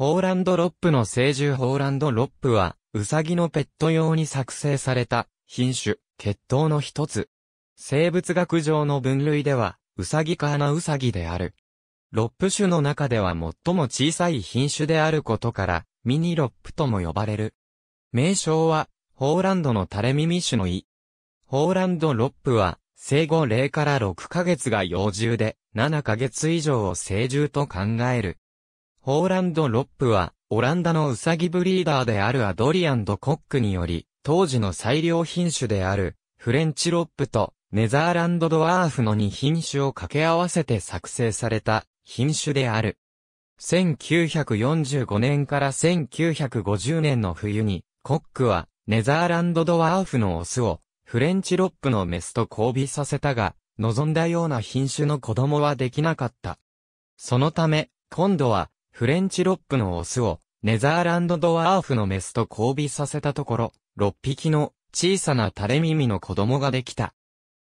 ホーランドロップの成獣ホーランドロップは、ウサギのペット用に作成された品種、血統の一つ。生物学上の分類では、ウサギ科アナウサギである。ロップ種の中では最も小さい品種であることから、ミニロップとも呼ばれる。名称は、ホーランドの垂れ耳種の意。ホーランドロップは、生後0から6ヶ月が幼獣で、7ヶ月以上を成獣と考える。ホーランド・ロップは、オランダのウサギブリーダーであるアドリアンド・コックにより、当時の最良品種である、フレンチロップと、ネザーランドドワーフの2品種を掛け合わせて作成された品種である。1945年から1950年の冬に、コックはネザーランドドワーフのオスをフレンチロップのメスと交尾させたが、望んだような品種の子供はできなかった。そのため、今度はフレンチロップのオスを、ネザーランドドワーフのメスと交尾させたところ、6匹の小さな垂れ耳の子供ができた。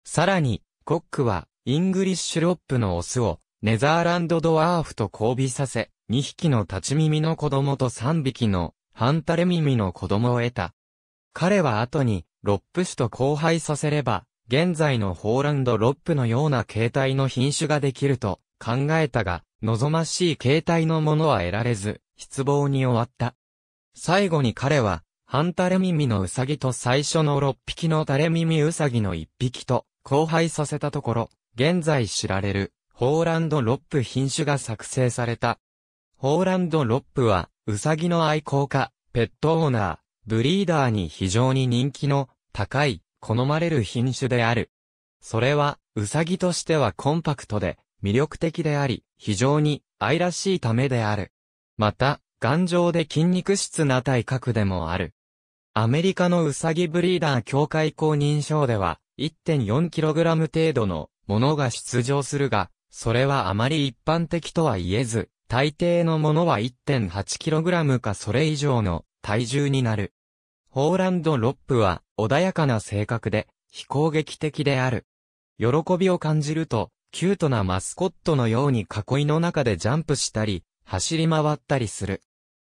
さらに、コックは、イングリッシュロップのオスを、ネザーランドドワーフと交尾させ、2匹の立ち耳の子供と3匹の、半垂れ耳の子供を得た。彼は後に、ロップ種と交配させれば、現在のホーランドロップのような形態の品種ができると考えたが、望ましい形態のものは得られず、失望に終わった。最後に彼は、半垂れ耳のウサギと最初の6匹の垂れ耳ウサギの1匹と交配させたところ、現在知られる、ホーランド・ロップ品種が作成された。ホーランド・ロップは、ウサギの愛好家、ペットオーナー、ブリーダーに非常に人気の、高い、好まれる品種である。それは、ウサギとしてはコンパクトで、魅力的であり、非常に愛らしいためである。また、頑丈で筋肉質な体格でもある。アメリカのウサギブリーダー協会公認賞では、1.4kg 程度のものが出場するが、それはあまり一般的とは言えず、大抵のものは 1.8kg かそれ以上の体重になる。ホーランド・ロップは穏やかな性格で非攻撃的である。喜びを感じるとキュートなマスコットのように囲いの中でジャンプしたり、走り回ったりする。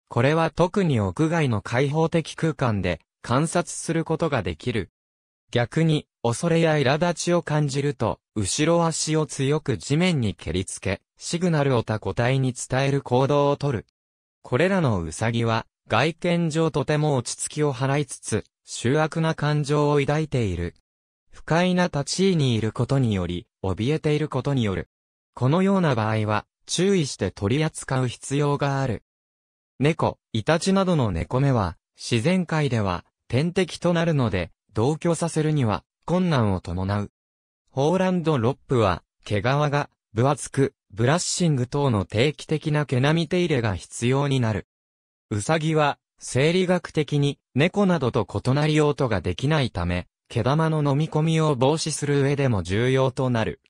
これは特に屋外の開放的空間で観察することができる。逆に、恐れや苛立ちを感じると、後ろ足を強く地面に蹴りつけ、シグナルを他個体に伝える行動をとる。これらのウサギは、外見上とても落ち着きを払いつつ、醜悪な感情を抱いている。不快な立ち位にいることにより、怯えていることによる。このような場合は、注意して取り扱う必要がある。猫、イタチなどの猫目は、自然界では、天敵となるので、同居させるには、困難を伴う。ホーランド・ロップは、毛皮が、分厚く、ブラッシング等の定期的な毛並み手入れが必要になる。ウサギは、生理学的に、猫などと異なり用途ができないため、毛玉の飲み込みを防止する上でも重要となる。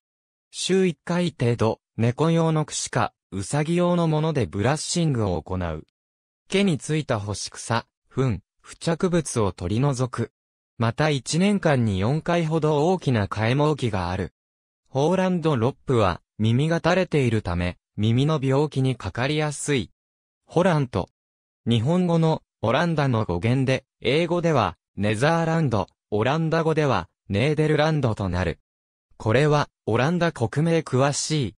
週1回程度、猫用の串か、うさぎ用のものでブラッシングを行う。毛についた干し草、糞、付着物を取り除く。また1年間に4回ほど大きな替え毛器がある。ホーランド・ロップは耳が垂れているため、耳の病気にかかりやすい。ホラント。日本語のオランダの語源で、英語では、ネザーランド、オランダ語では、ネーデルランドとなる。これは、オランダ国名詳しい。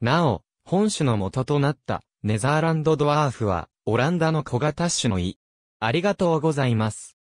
なお、本種の元となった、ネザーランドドワーフは、オランダの小型種の意。ありがとうございます。